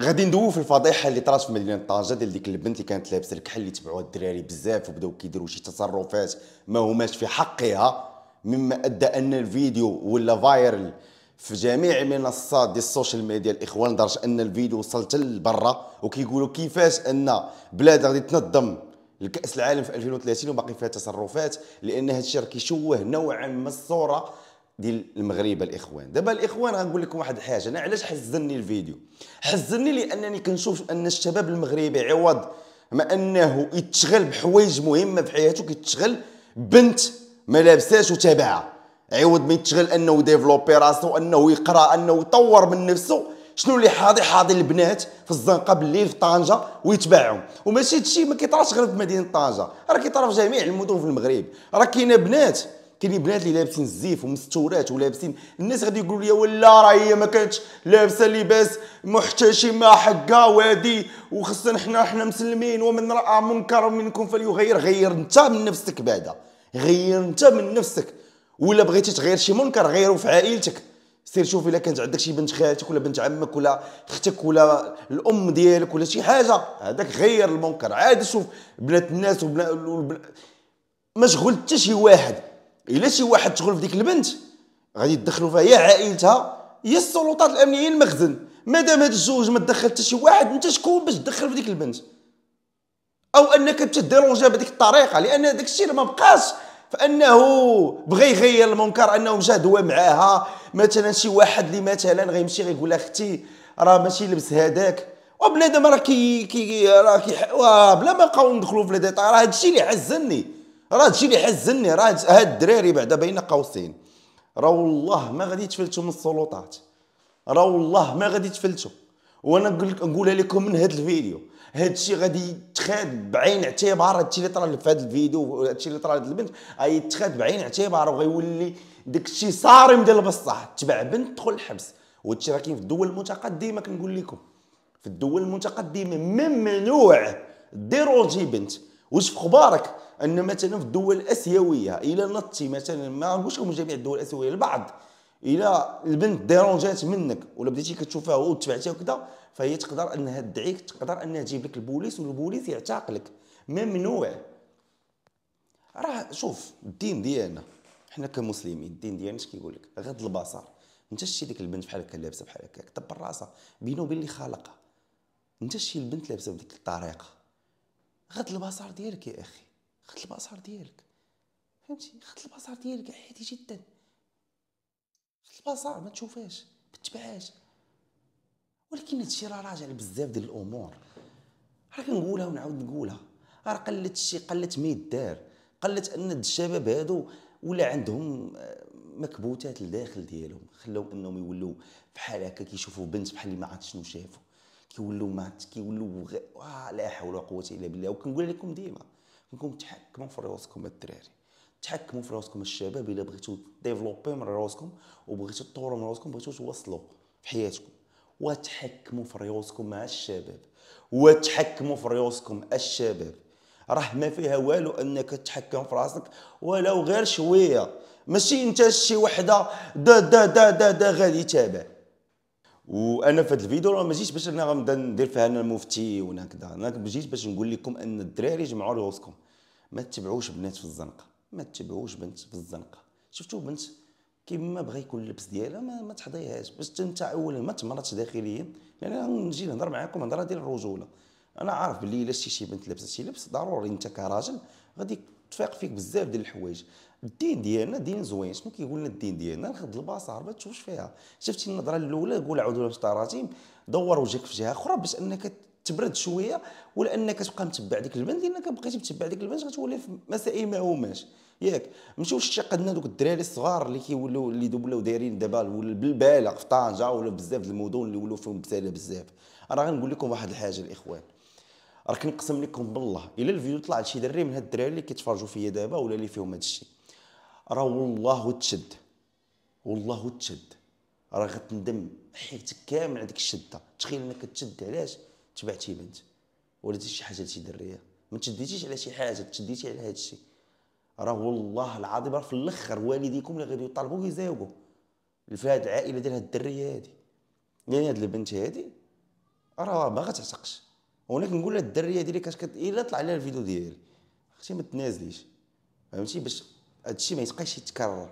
غادي ندويو في الفضيحه اللي طرات في مدينه طنجه ديال ديك البنت اللي كانت لابسه الكحل اللي تبعوها الدراري بزاف وبداو كيديروا شي تصرفات ما هماش في حقها مما ادى ان الفيديو ولا فايرل في جميع منصات ديال السوشيال ميديا الاخوان لدرجه ان الفيديو وصل حتى لبرا وكيقولوا كيفاش ان بلاد غادي تنظم الكاس العالم في 2030 وباقي فيها تصرفات لان هادشي راه كيشوه نوعا ما الصوره ديال المغرب الاخوان دابا الاخوان غنقول لكم واحد الحاجه انا علاش حزنني الفيديو حزنني لانني كنشوف ان الشباب المغربي عوض ما انه يتشغل بحوايج مهمه في حياته كيتشغل بنت ما لابساش وتابعها عوض ما يتشغل انه ديفلوبي راسو انه يقرا انه يطور من نفسه شنو اللي حاضي حاضي البنات في الزنقه بالليل في طنجه ويتباعهم وماشي هادشي ما كيطراش غير في مدينه طنجه راه كيطرا في جميع المدن في المغرب راه كاينه بنات كاين بنات اللي لابسين الزيف ومستورات ولابسين الناس غادي يقولوا لي ولا راه هي ما كانتش لابسه لباس محتشمه حقها وادي وخصنا حنا حنا مسلمين ومن راى منكر منكم فليغير غير انت من نفسك بعدا غير انت من نفسك ولا بغيتي تغير شي منكر غيره في عائلتك سير شوف الا كانت عندك شي بنت خالتك ولا بنت عمك ولا اختك ولا الام ديالك ولا شي حاجه هذاك غير المنكر عاد شوف بنات الناس وبنات ما شغل حتى شي واحد الا شي واحد شغل في ديك البنت غادي يدخلوا فيها يا عائلتها يا السلطات الامنيه المخزن مادام هاد الزوج ما دخل حتى شي واحد انت شكون باش تدخل في ديك البنت او انك تديرونجا بهذيك الطريقه لان داك الشيء ما بقاش فانه بغى يغير المنكر انه جا هو معاها مثلا شي واحد اللي مثلا غيمشي غيقول لها اختي راه ماشي لبس هذاك وبنادم راه كي كي راه كي بلا ما نبقاو ندخلوا في لي ديتاي راه هادشي اللي عزلني راه هادشي اللي حزني راه هاد الدراري بعدا بين قوسين راه والله ما غادي تفلتوا من السلطات راه والله ما غادي تفلتوا وانا نقولها لكم من هاد الفيديو هادشي غادي يتخاد بعين اعتبار هادشي اللي طرا في هاد الفيديو هادشي اللي طرا لهاد البنت غيتخاد بعين اعتبار وغيولي داكشي صارم ديال بصح تبع بنت تدخل الحبس وهادشي راه كاين في الدول المتقدمه كنقول لكم في الدول المتقدمه ممنوع ديروجي بنت واش في خبارك ان مثلا في الدول الاسيويه الى نطي مثلا ما نقولش لكم جميع الدول الاسيويه البعض الى البنت ديرونجات منك ولا بديتي كتشوفها وتبعتيها وكذا فهي تقدر انها تدعيك تقدر انها تجيب لك البوليس والبوليس يعتقلك ممنوع راه شوف الدين ديالنا حنا كمسلمين الدين ديالنا اش كيقول لك غض البصر انت شتي ديك البنت بحال هكا لابسه بحال هكا دبر راسها بينو وبين اللي خالقها انت شتي البنت لابسه بديك الطريقه غد البصر ديالك يا اخي غد البصر ديالك فهمتي غد البصر ديالك عادي جدا غد البصر ما تشوفهاش ما تتبعهاش ولكن هادشي راه راجع لبزاف ديال الامور راه كنقولها ونعاود نقولها راه قلت الشيء قلت ما يدار قلت ان الشباب هادو ولا عندهم آه، مكبوتات لداخل ديالهم خلاو انهم يولوا بحال هكا كيشوفوا بنت بحال اللي ما عاد شنو شافوا كيولوا مات كيولوا غير لا حول ولا قوه الا بالله وكنقول لكم ديما كنكم تحكموا في راسكم الدراري تحكموا في راسكم الشباب الا بغيتو ديفلوبي من راسكم وبغيتو تطوروا من راسكم بغيتو توصلوا في حياتكم وتحكموا في ريوسكم مع الشباب وتحكموا في ريوسكم الشباب راه ما فيها والو انك تحكم في راسك ولو غير شويه ماشي انت شي وحده دا دا دا دا, دا غادي تابع وانا في هذا الفيديو راه ما جيتش باش انا غنبدا ندير فيها انا المفتي وانا كذا انا جيت باش نقول لكم ان الدراري جمعوا رؤوسكم ما تتبعوش بنات في الزنقه ما تتبعوش بنت في الزنقه شفتوا بنت كيما بغى يكون اللبس ديالها ما, ما تحضيهاش باش تنتع اولا ما تمرضش داخليا لان يعني انا نجي نهضر معاكم هضره ديال الرجوله انا عارف بلي الا شتي شي بنت لابسه شي لبس ضروري انت كراجل غادي تفيق فيك بزاف ديال الحوايج الدين ديالنا دين زوين شنو كيقول لنا الدين ديالنا ناخذ البصر ما تشوفش فيها شفتي النظره الاولى قول اعوذ بالله من دور وجهك في جهه اخرى باش انك تبرد شويه ولا انك تبقى متبع ديك البنت لانك بقيتي متبع ديك البنت غتولي في مسائل ما هماش ياك ماشي واش اعتقدنا دوك الدراري الصغار اللي كيولوا اللي دوبلاو دايرين دابا بالبالغ في طنجه ولا بزاف المدن اللي ولاو فيهم بزاف انا غنقول لكم واحد الحاجه الاخوان راه كنقسم لكم بالله الا الفيديو طلع لشي دري من هاد الدراري اللي كيتفرجوا فيا دابا ولا اللي فيهم هاد الشيء راه والله تشد والله تشد راه غتندم حياتك كامل على ديك الشده تخيل انك تشد علاش تبعتي بنت ولا درتي شي حاجه لشي دريه ما تشديتيش على شي حاجه تشديتي على هاد الشيء راه والله العظيم راه في الاخر والديكم اللي غادي يطالبوا يزاوبوا في هاد العائله ديال هاد الدريه هادي يعني هاد البنت هادي راه ما غتعتقش ولكن نقول لها الدريه ديالي كت... الا طلع لها الفيديو ديالي اختي ما تنازليش فهمتي باش هادشي ما يبقاش يتكرر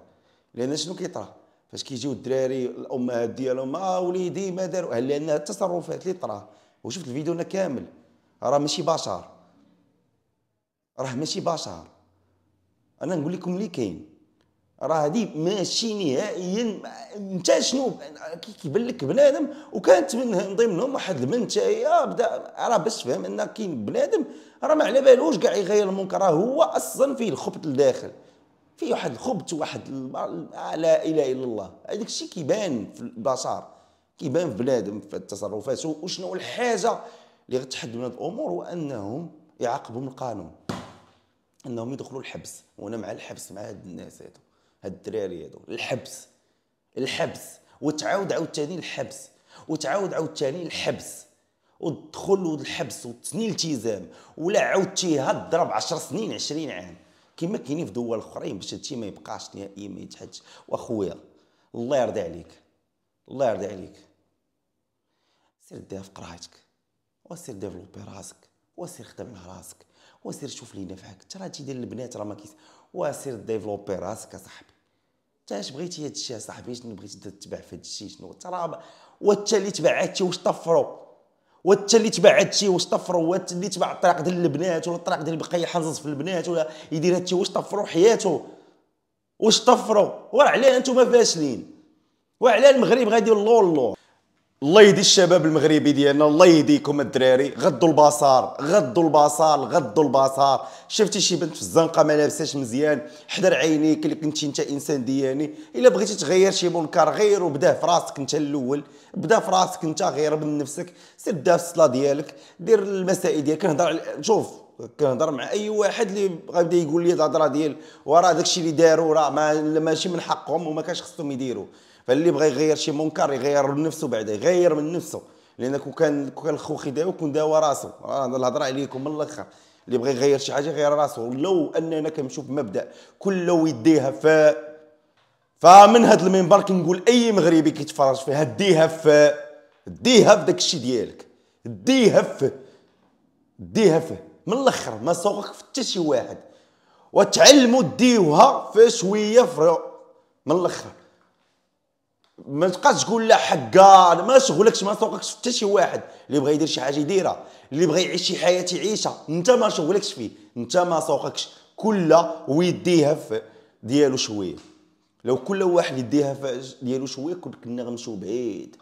لان شنو كيطرا فاش كيجيو الدراري الامهات ديالهم اه وليدي ما داروا لان التصرفات اللي طرا وشفت الفيديو انا كامل راه ماشي بشر راه ماشي بشر انا نقول لكم اللي كاين راه هادي ماشي نهائيا انت شنو كيبان لك بنادم وكانت من ضمنهم واحد البنت هي بدا راه باش تفهم ان كاين بنادم راه ما على بالوش كاع يغير المنكر راه هو اصلا فيه الخبط لداخل فيه واحد الخبط واحد لا اله الا الله هذاك الشيء كيبان في البشر كيبان في بنادم في التصرفات وشنو الحاجه اللي غتحد من هذه الامور هو انهم يعاقبهم القانون انهم يدخلوا الحبس وانا مع الحبس مع هاد الناس هادو هاد الدراري هادو الحبس الحبس وتعاود عاوتاني الحبس وتعاود عاوتاني الحبس والدخول والحبس وتسني التزام ولا عاودتي هاد 10 سنين 20 عام كما كاينين في دول اخرين باش هادشي ما يبقاش نهائيا ما يتحدش واخويا الله يرضي عليك الله يرضي عليك سير ديها في قرايتك وسير ديفلوبي راسك وسير خدم على راسك وسير شوف لي نفعك ترى تيدير البنات راه ما كيس وسير ديفلوبي راسك اصاحبي انت اش بغيتي هاد الشيء اصاحبي شنو بغيتي تتبع في هاد الشيء شنو ترى وانت اللي تبع الشيء واش طفرو وانت اللي تبع الشيء واش طفرو وانت اللي تبع الطريق ديال البنات ولا الطريق ديال بقا يحنزز في البنات ولا يدير هادشي واش طفرو حياته واش طفرو وعلاه علاه انتم فاشلين وعلى المغرب غادي اللور اللور الله يهدي الشباب المغربي ديالنا الله يهديكم الدراري غضوا البصر غضوا البصر غضوا البصر شفتي شي بنت في الزنقه ما لابساش مزيان حضر عينيك اللي كنتي انت انسان دياني الا بغيتي تغير شي منكر غير وبدا في راسك انت الاول بدا في راسك انت غير من نفسك سير بدا في الصلاه ديالك دير المسائل ديالك كنهضر شوف كنهضر مع اي واحد اللي غيبدا يقول لي الهضره ديال وراه داكشي اللي داروا راه ما ماشي من حقهم وما كانش خصهم يديروا فاللي بغى يغير شي منكر يغير من نفسه بعدا يغير من نفسه لان كون كان كون كان الخو خداو كون داوى راسو راه الهضره عليكم من الاخر اللي بغى يغير شي حاجه غير راسو لو اننا كنشوف مبدا كل ويديها ف فمن هذا المنبر كنقول اي مغربي كيتفرج فيها ديها ف ديها في داكشي ديالك ديها ف ديها فيه من الاخر ما سوقك في حتى شي واحد وتعلموا ديوها في شويه فرو من الاخر ما تبقاش تقول لا حقا ما شغلكش ما سوقكش في حتى شي واحد اللي بغى يدير شي حاجه يديرها اللي بغى يعيش شي حياه يعيشها انت ما شغلكش فيه انت ما سوقكش كل ويديها في ديالو شويه لو كل واحد يديها في ديالو شويه كنا غنمشيو بعيد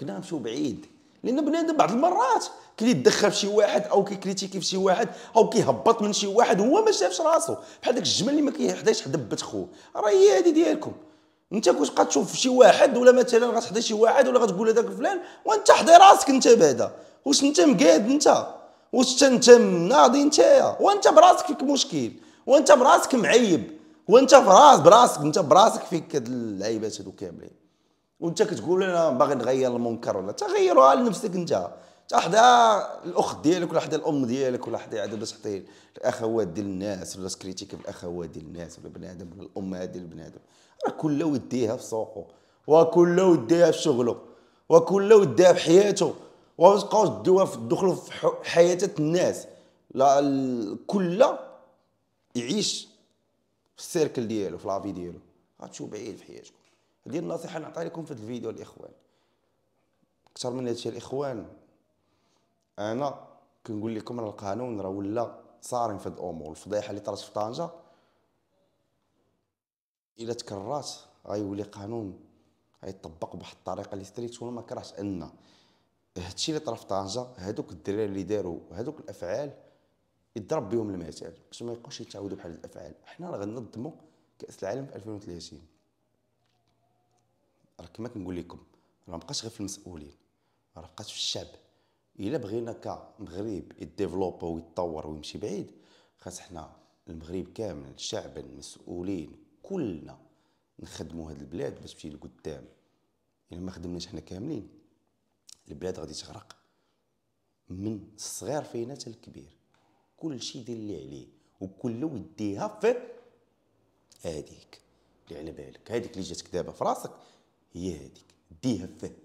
كنا غنمشيو بعيد لان بنادم بعض المرات كيتدخل في شي واحد او كيكريتيكي في شي واحد او كيهبط من شي واحد هو ما شافش راسو بحال داك الجمل اللي ما كيحداش حدا بات خوه راه هي هذه ديالكم انت كنت تشوف شي واحد ولا مثلا غتحضي شي واحد ولا غتقول هذاك فلان وانت حضي راسك انت بعدا واش انت مقاد انت واش انت ناضي انت وانت براسك فيك مشكل وانت براسك معيب وانت براس براسك انت براسك فيك هاد اللعيبات هادو كاملين وانت كتقول انا باغي نغير المنكر ولا تغيروها لنفسك انت حدا الاخت ديالك ولا حدا الام ديالك ولا حدا عاد باش تحطي الاخوات ديال الناس ولا تكريتيك الاخوات ديال الناس ولا بنادم ولا الامهات ديال بنادم راه كله وديها في سوقه وكله وديها في شغله وكله وديها في حياته وما تبقاوش دوها في الدخل في حياه الناس لا كله يعيش في السيركل ديالو في لافي ديالو غتشوف بعيد في حياتك دي النصيحه نعطيها لكم في الفيديو الاخوان اكثر من هادشي الاخوان انا كنقول لكم راه القانون راه ولا صارم في هاد الامور الفضيحه اللي طرات في طنجه الا تكررات غيولي قانون غيطبق بواحد الطريقه اللي ستريت وانا ما كرهتش ان هادشي اللي طرا في طنجه هادوك الدراري اللي داروا هادوك الافعال يضرب بهم المثال باش ما يبقاوش يتعاودوا بحال الافعال حنا راه غنظموا كاس العالم في 2030 راه كما كنقول لكم راه مابقاش غير في المسؤولين راه بقات في الشعب الا بغينا كمغرب يديفلوب ويتطور ويمشي بعيد خاص حنا المغرب كامل الشعب المسؤولين كلنا نخدموا هاد البلاد باش تمشي لقدام الا ما خدمناش حنا كاملين البلاد غادي تغرق من الصغير فينا حتى الكبير كلشي يدير اللي عليه وكل يديها في هذيك اللي على بالك هذيك اللي جاتك دابا في راسك هي هذيك ديها فيه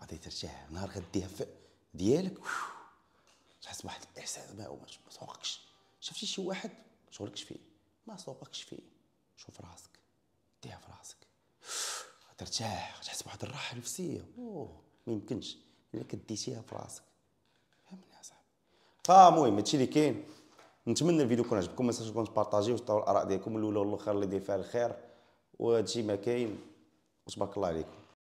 غادي ترتاح نهار غديها فيه ديالك تحس بواحد الاحساس ما هو ما سوقكش شفتي شي واحد شغلكش فيه ما سوقكش فيه شوف راسك ديها في راسك ترتاح تحس بواحد الراحه نفسيه اوه ما يمكنش الا كديتيها في راسك فهمني يا صاحبي المهم هادشي اللي كاين نتمنى الفيديو يكون عجبكم ما تنساوش تبارطاجيو وتعطيو الاراء ديالكم الاولى والاخر اللي يدير فيها الخير وهادشي ما كاين os bacalaricos.